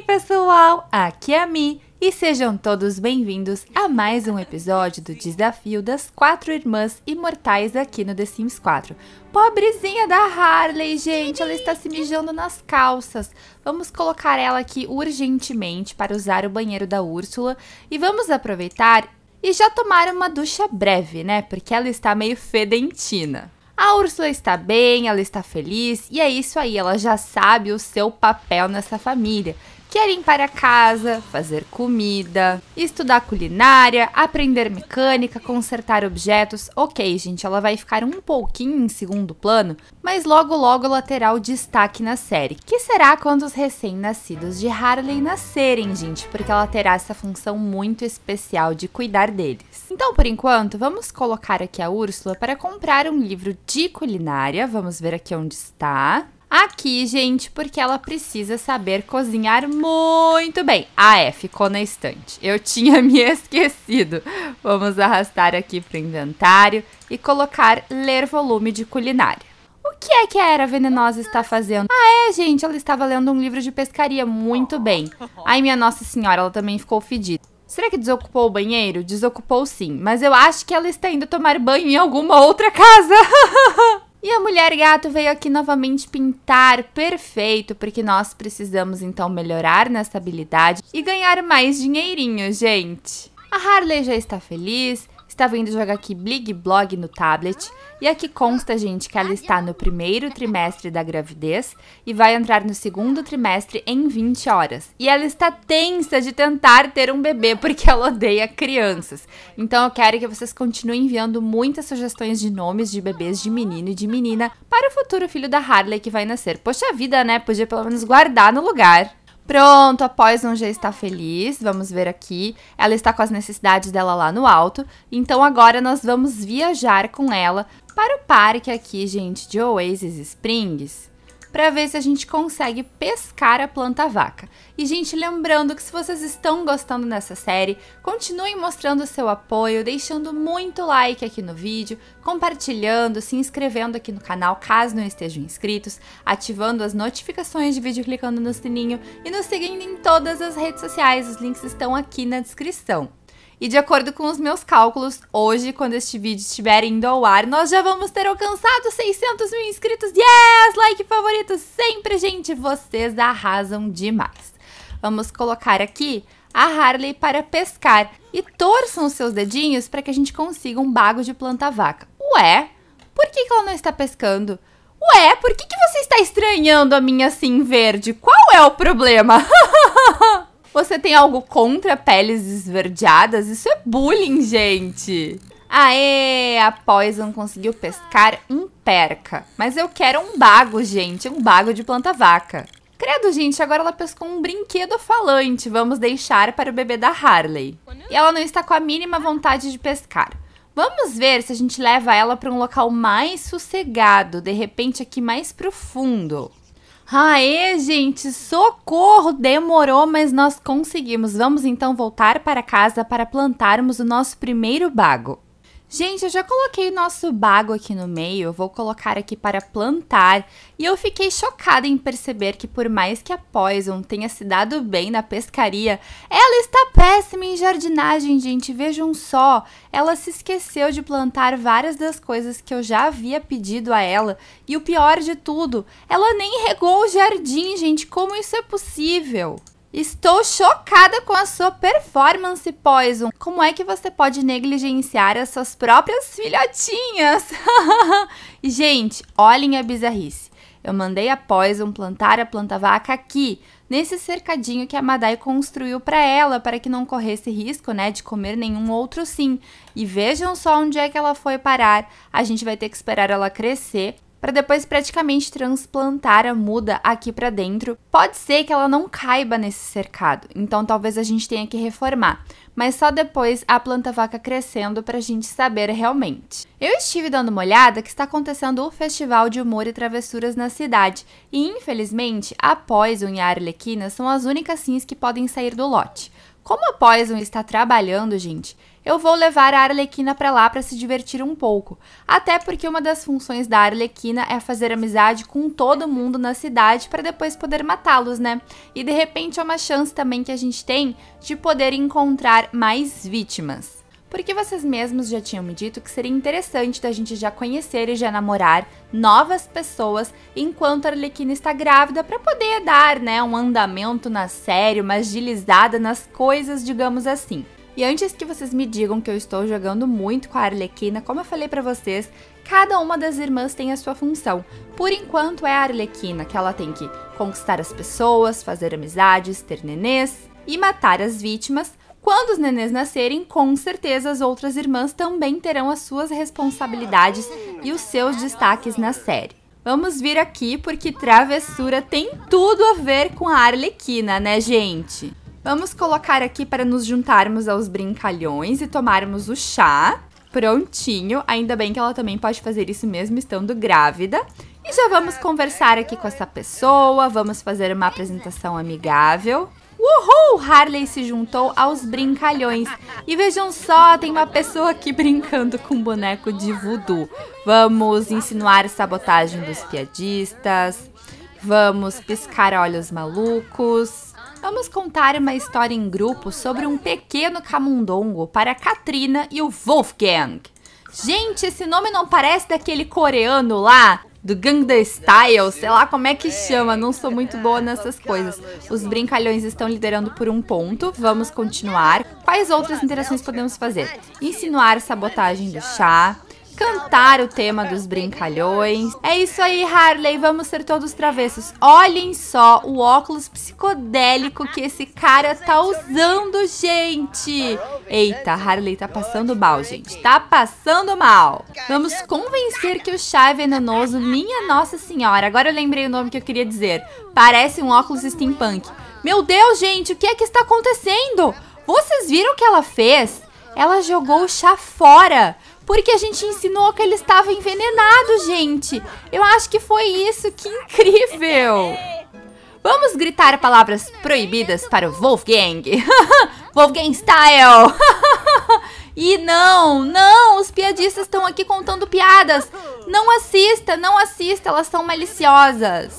pessoal? Aqui é a Mi e sejam todos bem-vindos a mais um episódio do Desafio das Quatro Irmãs Imortais aqui no The Sims 4. Pobrezinha da Harley, gente, ela está se mijando nas calças. Vamos colocar ela aqui urgentemente para usar o banheiro da Úrsula e vamos aproveitar e já tomar uma ducha breve, né? Porque ela está meio fedentina. A Úrsula está bem, ela está feliz e é isso aí, ela já sabe o seu papel nessa família quer ir para casa, fazer comida, estudar culinária, aprender mecânica, consertar objetos. Ok, gente, ela vai ficar um pouquinho em segundo plano, mas logo logo ela terá o destaque na série, que será quando os recém-nascidos de Harley nascerem, gente, porque ela terá essa função muito especial de cuidar deles. Então, por enquanto, vamos colocar aqui a Úrsula para comprar um livro de culinária. Vamos ver aqui onde está aqui, gente, porque ela precisa saber cozinhar muito bem. Ah, é, ficou na estante. Eu tinha me esquecido. Vamos arrastar aqui para o inventário e colocar ler volume de culinária. O que é que a Era Venenosa está fazendo? Ah, é, gente, ela estava lendo um livro de pescaria, muito bem. Ai, minha Nossa Senhora, ela também ficou fedida. Será que desocupou o banheiro? Desocupou sim, mas eu acho que ela está indo tomar banho em alguma outra casa. E a mulher gato veio aqui novamente pintar, perfeito, porque nós precisamos então melhorar nessa habilidade e ganhar mais dinheirinho, gente. A Harley já está feliz, está vindo jogar aqui Blig Blog no tablet. E aqui consta, gente, que ela está no primeiro trimestre da gravidez e vai entrar no segundo trimestre em 20 horas. E ela está tensa de tentar ter um bebê porque ela odeia crianças. Então eu quero que vocês continuem enviando muitas sugestões de nomes de bebês de menino e de menina para o futuro filho da Harley que vai nascer. Poxa vida, né? Podia pelo menos guardar no lugar. Pronto, a Poison já está feliz, vamos ver aqui. Ela está com as necessidades dela lá no alto, então agora nós vamos viajar com ela para o parque aqui, gente, de Oasis Springs para ver se a gente consegue pescar a planta vaca. E, gente, lembrando que se vocês estão gostando dessa série, continuem mostrando seu apoio, deixando muito like aqui no vídeo, compartilhando, se inscrevendo aqui no canal caso não estejam inscritos, ativando as notificações de vídeo clicando no sininho e nos seguindo em todas as redes sociais, os links estão aqui na descrição. E de acordo com os meus cálculos, hoje, quando este vídeo estiver indo ao ar, nós já vamos ter alcançado 600 mil inscritos. Yes! Like favorito sempre, gente! Vocês arrasam demais. Vamos colocar aqui a Harley para pescar e torçam os seus dedinhos para que a gente consiga um bago de planta-vaca. Ué, por que, que ela não está pescando? Ué, por que, que você está estranhando a minha sim verde? Qual é o problema? Você tem algo contra peles esverdeadas? Isso é bullying, gente! Aê, a Poison conseguiu pescar um perca. Mas eu quero um bago, gente, um bago de planta vaca. Credo, gente, agora ela pescou um brinquedo falante. Vamos deixar para o bebê da Harley. E ela não está com a mínima vontade de pescar. Vamos ver se a gente leva ela para um local mais sossegado, de repente aqui mais profundo. Aê, gente, socorro! Demorou, mas nós conseguimos. Vamos então voltar para casa para plantarmos o nosso primeiro bago. Gente, eu já coloquei o nosso bago aqui no meio, eu vou colocar aqui para plantar, e eu fiquei chocada em perceber que por mais que a Poison tenha se dado bem na pescaria, ela está péssima em jardinagem, gente, vejam só, ela se esqueceu de plantar várias das coisas que eu já havia pedido a ela, e o pior de tudo, ela nem regou o jardim, gente, como isso é possível? Estou chocada com a sua performance, Poison. Como é que você pode negligenciar as suas próprias filhotinhas? Gente, olhem a bizarrice. Eu mandei a Poison plantar a planta vaca aqui, nesse cercadinho que a Madai construiu para ela, para que não corresse risco, né, de comer nenhum outro sim. E vejam só onde é que ela foi parar. A gente vai ter que esperar ela crescer para depois praticamente transplantar a muda aqui para dentro. Pode ser que ela não caiba nesse cercado, então talvez a gente tenha que reformar, mas só depois a planta vaca crescendo para a gente saber realmente. Eu estive dando uma olhada que está acontecendo o Festival de Humor e Travessuras na cidade, e infelizmente, após o Unhar Arlequina são as únicas sims que podem sair do lote. Como a Poison está trabalhando, gente, eu vou levar a Arlequina para lá para se divertir um pouco. Até porque uma das funções da Arlequina é fazer amizade com todo mundo na cidade para depois poder matá-los, né? E de repente é uma chance também que a gente tem de poder encontrar mais vítimas porque vocês mesmos já tinham me dito que seria interessante da gente já conhecer e já namorar novas pessoas enquanto a Arlequina está grávida para poder dar, né, um andamento na série, uma agilizada nas coisas, digamos assim. E antes que vocês me digam que eu estou jogando muito com a Arlequina, como eu falei para vocês, cada uma das irmãs tem a sua função. Por enquanto é a Arlequina, que ela tem que conquistar as pessoas, fazer amizades, ter nenês e matar as vítimas, quando os nenês nascerem, com certeza as outras irmãs também terão as suas responsabilidades e os seus destaques na série. Vamos vir aqui porque Travessura tem tudo a ver com a Arlequina, né, gente? Vamos colocar aqui para nos juntarmos aos brincalhões e tomarmos o chá. Prontinho, ainda bem que ela também pode fazer isso mesmo estando grávida. E já vamos conversar aqui com essa pessoa, vamos fazer uma apresentação amigável. Uhul! Harley se juntou aos brincalhões. E vejam só, tem uma pessoa aqui brincando com um boneco de voodoo. Vamos insinuar sabotagem dos piadistas. Vamos piscar olhos malucos. Vamos contar uma história em grupo sobre um pequeno camundongo para Katrina e o Wolfgang. Gente, esse nome não parece daquele coreano lá? do Gangnam Style, sei lá como é que é, chama, não sou muito boa é, nessas coisas. Os brincalhões estão liderando por um ponto, vamos continuar. Quais outras interações podemos fazer? Insinuar sabotagem do chá, cantar o tema dos brincalhões. É isso aí, Harley, vamos ser todos travessos. Olhem só o óculos psicodélico que esse cara tá usando, gente. Eita, Harley tá passando mal, gente. Tá passando mal. Vamos convencer que o chá é venenoso, minha nossa senhora. Agora eu lembrei o nome que eu queria dizer. Parece um óculos steampunk. Meu Deus, gente, o que é que está acontecendo? Vocês viram o que ela fez? Ela jogou o chá fora porque a gente ensinou que ele estava envenenado, gente. Eu acho que foi isso, que incrível! Vamos gritar palavras proibidas para o Wolfgang. Wolfgang Style! e não, não, os piadistas estão aqui contando piadas. Não assista, não assista, elas são maliciosas.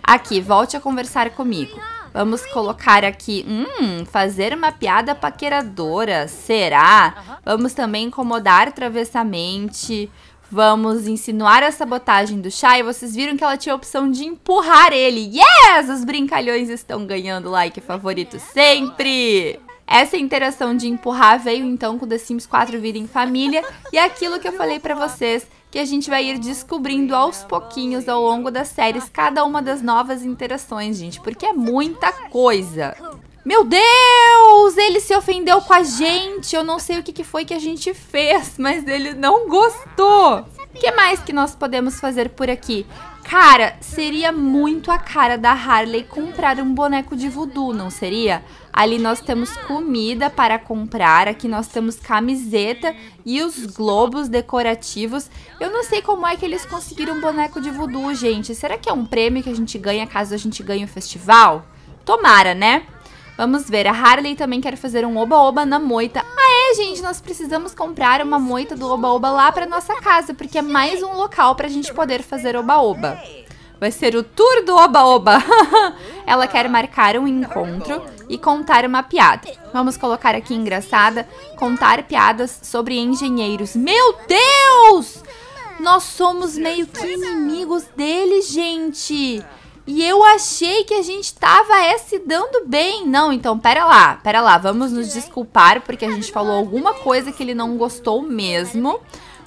Aqui, volte a conversar comigo. Vamos colocar aqui, hum, fazer uma piada paqueradora, será? Vamos também incomodar travessamente, vamos insinuar a sabotagem do Shai. vocês viram que ela tinha a opção de empurrar ele. Yes! Os brincalhões estão ganhando like favorito sempre! Essa interação de empurrar veio então com The Sims 4 Vida em Família e aquilo que eu falei para vocês que a gente vai ir descobrindo aos pouquinhos ao longo das séries, cada uma das novas interações, gente, porque é muita coisa. Meu Deus, ele se ofendeu com a gente. Eu não sei o que, que foi que a gente fez, mas ele não gostou. O que mais que nós podemos fazer por aqui? Cara, seria muito a cara da Harley comprar um boneco de voodoo, não seria? Ali nós temos comida para comprar, aqui nós temos camiseta e os globos decorativos. Eu não sei como é que eles conseguiram um boneco de voodoo, gente. Será que é um prêmio que a gente ganha caso a gente ganhe o festival? Tomara, né? Vamos ver, a Harley também quer fazer um oba-oba na moita. É, gente, nós precisamos comprar uma moita do oba-oba lá para nossa casa, porque é mais um local para a gente poder fazer oba-oba. Vai ser o tour do oba-oba. Ela quer marcar um encontro e contar uma piada. Vamos colocar aqui engraçada, contar piadas sobre engenheiros. Meu Deus! Nós somos meio que inimigos dele, gente. E eu achei que a gente tava é, se dando bem. Não, então pera lá, pera lá. Vamos nos desculpar porque a gente falou alguma coisa que ele não gostou mesmo.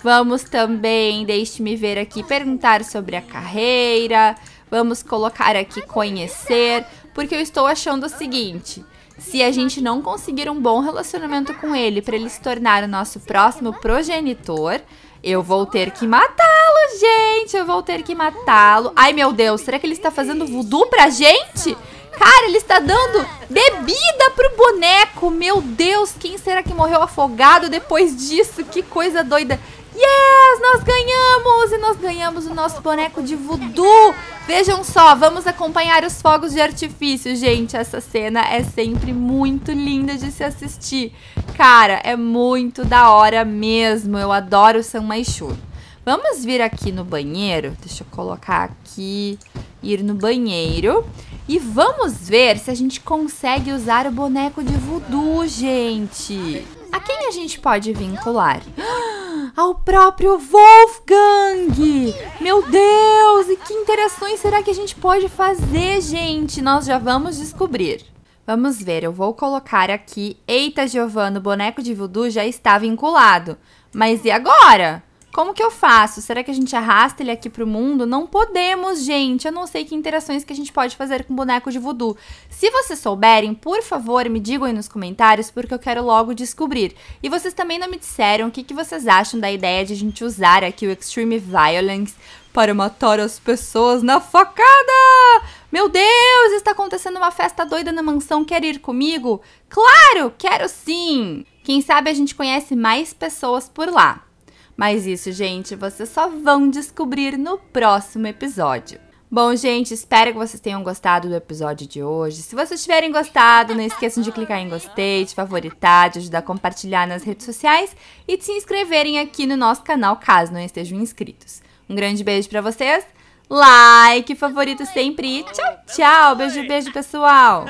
Vamos também, deixe-me ver aqui, perguntar sobre a carreira. Vamos colocar aqui conhecer, porque eu estou achando o seguinte: se a gente não conseguir um bom relacionamento com ele para ele se tornar o nosso próximo progenitor, eu vou ter que matá-lo, gente. Eu vou ter que matá-lo. Ai, meu Deus. Será que ele está fazendo voodoo pra gente? Cara, ele está dando bebida pro boneco. Meu Deus, quem será que morreu afogado depois disso? Que coisa doida. Yeah! nós ganhamos! E nós ganhamos o nosso boneco de voodoo! Vejam só, vamos acompanhar os fogos de artifício, gente. Essa cena é sempre muito linda de se assistir. Cara, é muito da hora mesmo. Eu adoro o San Maishu. Vamos vir aqui no banheiro. Deixa eu colocar aqui, ir no banheiro. E vamos ver se a gente consegue usar o boneco de voodoo, gente. A quem a gente pode vincular? Ah! ao próprio Wolfgang. Meu Deus, e que interações será que a gente pode fazer, gente? Nós já vamos descobrir. Vamos ver, eu vou colocar aqui. Eita, Giovanna, o boneco de voodoo já está vinculado. Mas e agora? Como que eu faço? Será que a gente arrasta ele aqui pro mundo? Não podemos, gente. Eu não sei que interações que a gente pode fazer com boneco de voodoo. Se vocês souberem, por favor, me digam aí nos comentários, porque eu quero logo descobrir. E vocês também não me disseram o que, que vocês acham da ideia de a gente usar aqui o Extreme Violence para matar as pessoas na facada! Meu Deus, está acontecendo uma festa doida na mansão, quer ir comigo? Claro, quero sim! Quem sabe a gente conhece mais pessoas por lá. Mas isso, gente, vocês só vão descobrir no próximo episódio. Bom, gente, espero que vocês tenham gostado do episódio de hoje. Se vocês tiverem gostado, não esqueçam de clicar em gostei, de favoritar, de ajudar a compartilhar nas redes sociais e de se inscreverem aqui no nosso canal caso não estejam inscritos. Um grande beijo para vocês, like, favorito sempre tchau, tchau. Beijo, beijo, pessoal.